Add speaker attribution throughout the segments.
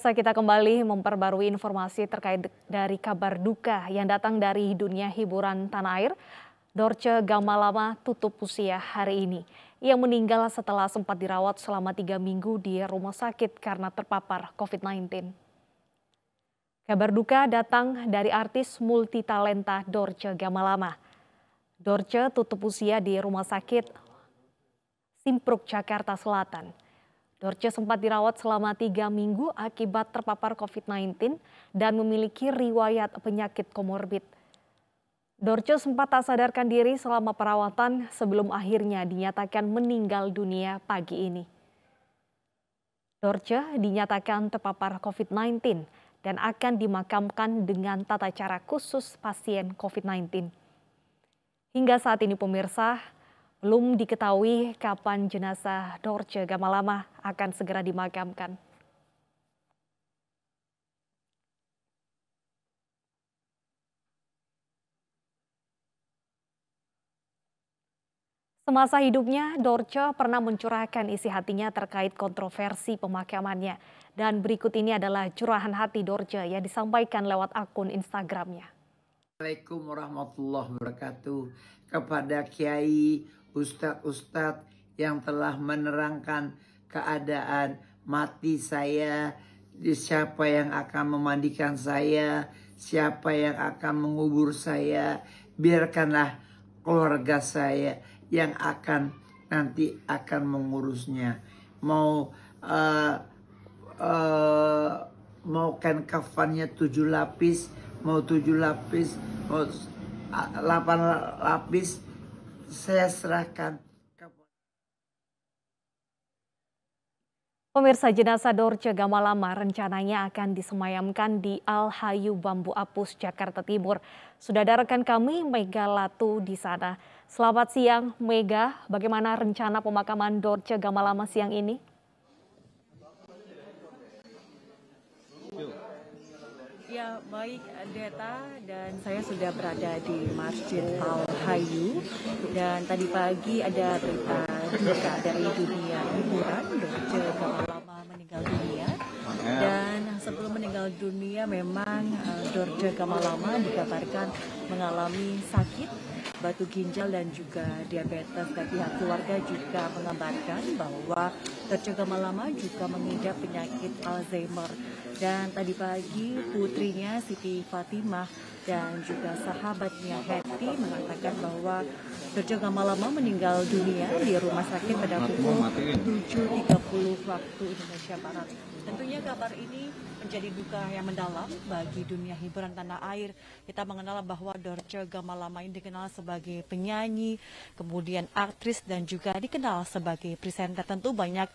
Speaker 1: Pemirsa kita kembali memperbarui informasi terkait dari kabar duka yang datang dari dunia hiburan tanah air. Dorce Gamalama tutup usia hari ini. Ia meninggal setelah sempat dirawat selama tiga minggu di rumah sakit karena terpapar COVID-19. Kabar duka datang dari artis multitalenta Dorce Gamalama. Dorce tutup usia di rumah sakit Simpruk, Jakarta Selatan. Dorce sempat dirawat selama tiga minggu akibat terpapar COVID-19 dan memiliki riwayat penyakit komorbid. Dorce sempat tak sadarkan diri selama perawatan sebelum akhirnya dinyatakan meninggal dunia pagi ini. Dorce dinyatakan terpapar COVID-19 dan akan dimakamkan dengan tata cara khusus pasien COVID-19. Hingga saat ini pemirsa, belum diketahui kapan jenazah Dorce Gamalama akan segera dimakamkan. Semasa hidupnya, Dorce pernah mencurahkan isi hatinya terkait kontroversi pemakamannya. Dan berikut ini adalah curahan hati Dorce yang disampaikan lewat akun Instagramnya. Assalamualaikum warahmatullahi wabarakatuh kepada Kiai ustadz-ustadz yang telah menerangkan keadaan mati saya, siapa yang akan memandikan saya, siapa yang akan mengubur saya, biarkanlah keluarga saya yang akan nanti akan mengurusnya. Mau uh, uh, mau kan kafannya tujuh lapis, mau tujuh lapis, mau delapan lapis, saya serahkan. Pemirsa jenazah Dorce Gamalama rencananya akan disemayamkan di Al Hayu Bambu Apus, Jakarta Timur. Sudah ada rekan kami Mega Latu di sana. Selamat siang Mega, bagaimana rencana pemakaman Dorce Gamalama siang ini?
Speaker 2: Ya, baik Deta dan saya sudah berada di Masjid Al Hayu dan tadi pagi ada berita juga dari dunia hiburan Dorje Gamalama meninggal dunia dan sebelum meninggal dunia memang uh, eh, Dorje dikabarkan mengalami sakit batu ginjal dan juga diabetes dan pihak keluarga juga mengabarkan bahwa terjaga lama juga mengidap penyakit Alzheimer. Dan tadi pagi putrinya Siti Fatimah dan juga sahabatnya Hetty mengatakan bahwa Dorce Gamalama meninggal dunia di rumah sakit pada pukul 7.30 waktu Indonesia Barat. Tentunya kabar ini menjadi duka yang mendalam bagi dunia hiburan tanah air. Kita mengenal bahwa Dorce Gamalama ini dikenal sebagai penyanyi, kemudian aktris dan juga dikenal sebagai presenter. Tentu banyak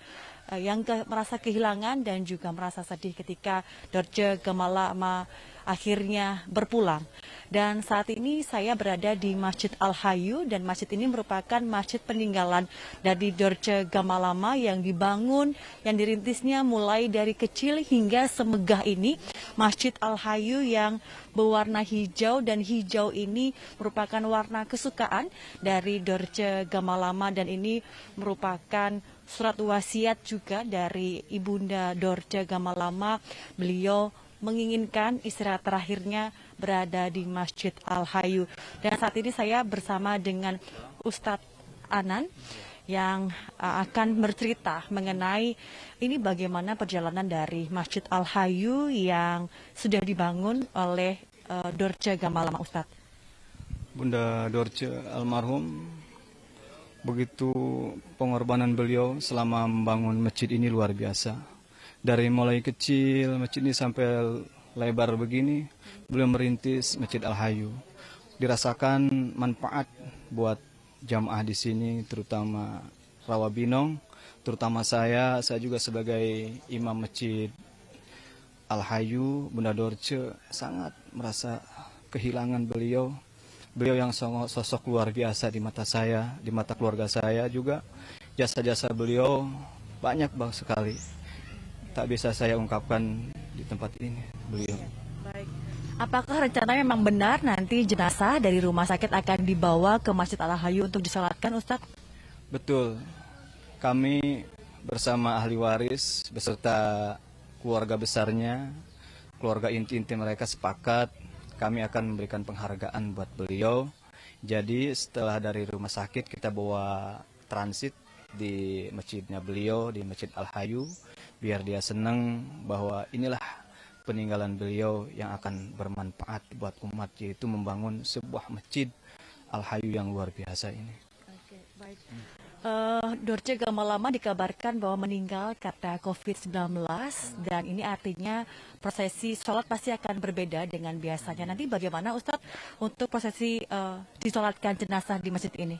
Speaker 2: Eh, yang ke, merasa kehilangan dan juga merasa sedih ketika Dorje Gemalama akhirnya berpulang. Dan saat ini saya berada di Masjid Al-Hayu dan masjid ini merupakan masjid peninggalan dari Dorje Gamalama yang dibangun yang dirintisnya mulai dari kecil hingga semegah ini. Masjid Al-Hayu yang berwarna hijau dan hijau ini merupakan warna kesukaan dari Dorje Gamalama dan ini merupakan surat wasiat juga dari Ibunda Dorce Gamalama. Beliau menginginkan istirahat terakhirnya berada di Masjid Al-Hayu. Dan saat ini saya bersama dengan Ustadz Anan yang uh, akan bercerita mengenai ini bagaimana perjalanan dari Masjid Al-Hayu yang sudah dibangun oleh uh, Dorce Gamalama Ustadz.
Speaker 3: Bunda Dorce almarhum Begitu pengorbanan beliau selama membangun masjid ini luar biasa. Dari mulai kecil masjid ini sampai lebar begini, beliau merintis Masjid Al-Hayu. Dirasakan manfaat buat jamaah di sini, terutama Rawabinong, terutama saya, saya juga sebagai imam masjid Al-Hayu, Bunda Dorce, sangat merasa kehilangan beliau beliau yang sosok luar biasa di mata saya, di mata keluarga saya juga. Jasa-jasa beliau banyak bang sekali. Tak bisa saya ungkapkan di tempat ini beliau.
Speaker 2: Baik. Apakah rencana memang benar nanti jenazah dari rumah sakit akan dibawa ke Masjid Al-Hayu untuk disalatkan, Ustadz?
Speaker 3: Betul. Kami bersama ahli waris beserta keluarga besarnya, keluarga inti-inti mereka sepakat kami akan memberikan penghargaan buat beliau. Jadi setelah dari rumah sakit kita bawa transit di masjidnya beliau di Masjid Al Hayu biar dia senang bahwa inilah peninggalan beliau yang akan bermanfaat buat umat yaitu membangun sebuah masjid Al Hayu yang luar biasa ini. Oke, baik. Hmm. Uh,
Speaker 2: Dorce Gamalama dikabarkan bahwa meninggal karena COVID-19 dan ini artinya prosesi sholat pasti akan berbeda dengan biasanya. Nanti bagaimana Ustadz untuk prosesi uh, disolatkan jenazah di masjid ini?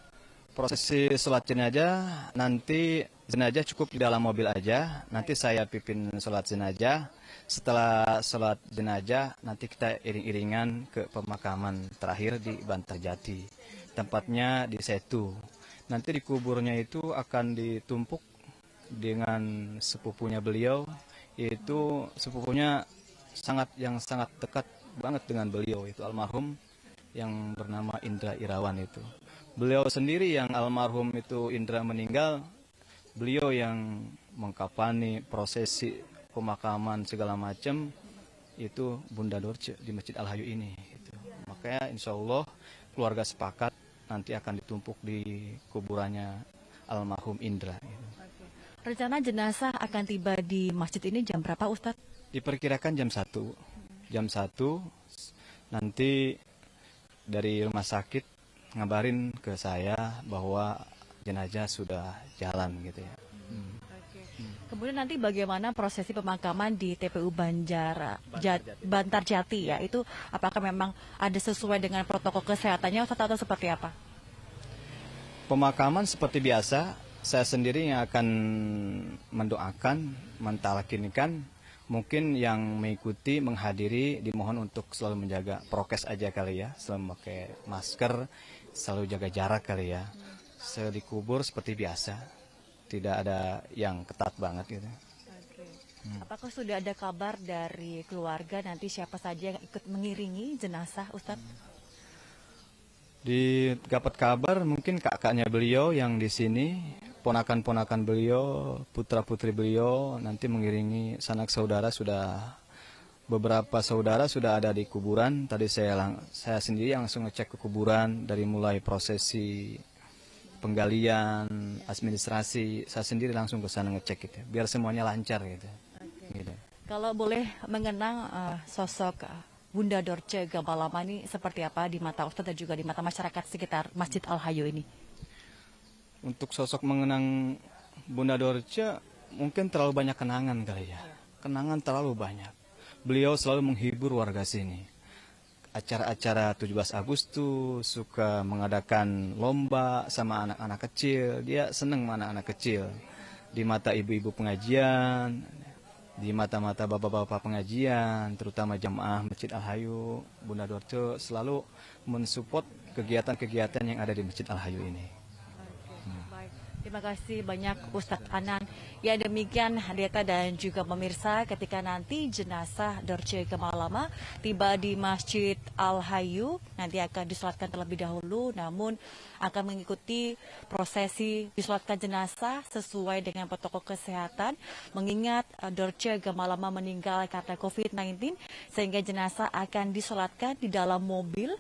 Speaker 3: Prosesi sholat jenazah nanti jenazah cukup di dalam mobil aja. Nanti saya pimpin sholat jenazah. Setelah sholat jenazah nanti kita iring-iringan ke pemakaman terakhir di Bantarjati. Tempatnya di Setu nanti di kuburnya itu akan ditumpuk dengan sepupunya beliau yaitu sepupunya sangat yang sangat dekat banget dengan beliau itu almarhum yang bernama Indra Irawan itu. Beliau sendiri yang almarhum itu Indra meninggal, beliau yang mengkapani prosesi pemakaman segala macam itu Bunda Dorce di Masjid Al Hayu ini. Gitu. Makanya insya Allah keluarga sepakat nanti akan ditumpuk di kuburannya almarhum Indra. Gitu.
Speaker 2: Rencana jenazah akan tiba di masjid ini jam berapa Ustadz?
Speaker 3: Diperkirakan jam 1. Jam 1 nanti dari rumah sakit ngabarin ke saya bahwa jenazah sudah jalan gitu ya.
Speaker 2: Kemudian nanti bagaimana prosesi pemakaman di TPU Banjar Bantarjati, Bantar Jati ya itu apakah memang ada sesuai dengan protokol kesehatannya atau, atau seperti apa?
Speaker 3: Pemakaman seperti biasa, saya sendiri yang akan mendoakan, mentalakinkan mungkin yang mengikuti menghadiri dimohon untuk selalu menjaga prokes aja kali ya selalu memakai masker selalu jaga jarak kali ya hmm. selalu dikubur seperti biasa tidak ada yang ketat banget gitu. Hmm.
Speaker 2: Apakah sudah ada kabar dari keluarga nanti siapa saja yang ikut mengiringi jenazah Ustadz? Hmm.
Speaker 3: Di dapat kabar mungkin kakaknya beliau yang di sini, ponakan-ponakan beliau, putra-putri beliau nanti mengiringi sanak saudara sudah beberapa saudara sudah ada di kuburan. Tadi saya saya sendiri langsung ngecek ke kuburan dari mulai prosesi penggalian administrasi saya sendiri langsung ke sana ngecek gitu ya. biar semuanya lancar gitu. Okay. gitu.
Speaker 2: Kalau boleh mengenang uh, sosok eh, Bunda Dorce Gabalama ini seperti apa di mata Ustadz dan juga di mata masyarakat sekitar Masjid Al Hayu ini?
Speaker 3: Untuk sosok mengenang Bunda Dorce mungkin terlalu banyak kenangan kali ya. Iya. Kenangan terlalu banyak. Beliau selalu menghibur warga sini acara-acara 17 Agustus, suka mengadakan lomba sama anak-anak kecil. Dia seneng mana anak-anak kecil. Di mata ibu-ibu pengajian, di mata-mata bapak-bapak pengajian, terutama jemaah Masjid Al-Hayu, Bunda Dorce selalu mensupport kegiatan-kegiatan yang ada di Masjid Al-Hayu ini
Speaker 2: terima kasih banyak Ustadz Anan. Ya demikian Hadiata dan juga pemirsa ketika nanti jenazah Dorce Kemalama tiba di Masjid Al-Hayu nanti akan disolatkan terlebih dahulu namun akan mengikuti prosesi disolatkan jenazah sesuai dengan protokol kesehatan mengingat eh, Dorce Kemalama meninggal karena COVID-19 sehingga jenazah akan disolatkan di dalam mobil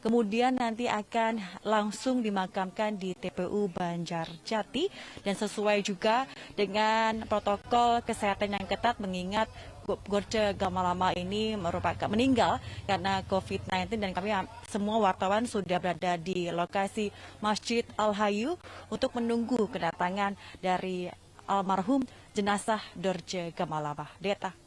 Speaker 2: kemudian nanti akan langsung dimakamkan di TPU Banjarjati dan sesuai juga dengan protokol kesehatan yang ketat mengingat Gorce Gamalama ini merupakan meninggal karena COVID-19 dan kami ah, semua wartawan sudah berada di lokasi Masjid Al-Hayu untuk menunggu kedatangan dari almarhum jenazah Dorje Gamalama. Detak.